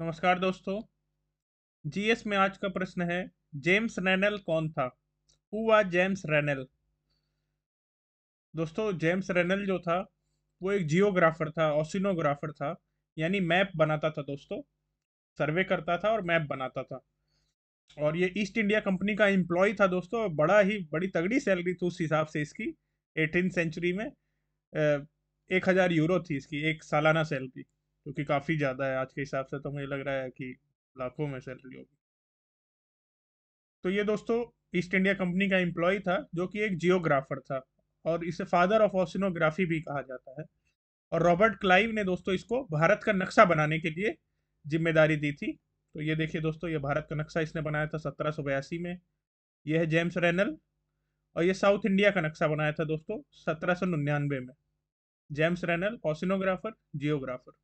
नमस्कार दोस्तों जीएस में आज का प्रश्न है जेम्स रेनल कौन था हु जेम्स रेनल दोस्तों जेम्स रेनल जो था वो एक जियोग्राफर था ऑसिनोग्राफर था यानी मैप बनाता था दोस्तों सर्वे करता था और मैप बनाता था और ये ईस्ट इंडिया कंपनी का एम्प्लॉय था दोस्तों बड़ा ही बड़ी तगड़ी सैलरी थी उस हिसाब से इसकी एटीन सेंचुरी में एक हज़ार यूरो थी इसकी एक सालाना सैलरी क्योंकि काफ़ी ज़्यादा है आज के हिसाब से तो मुझे लग रहा है कि लाखों में सैलरी होगी तो ये दोस्तों ईस्ट इंडिया कंपनी का एम्प्लॉय था जो कि एक जियोग्राफर था और इसे फादर ऑफ ऑसिनोग्राफी भी कहा जाता है और रॉबर्ट क्लाइव ने दोस्तों इसको भारत का नक्शा बनाने के लिए जिम्मेदारी दी थी तो ये देखिए दोस्तों ये भारत का नक्शा इसने बनाया था सत्रह में यह है जेम्स रेनल और ये साउथ इंडिया का नक्शा बनाया था दोस्तों सत्रह में जेम्स रेनल ऑसिनोग्राफर जियोग्राफर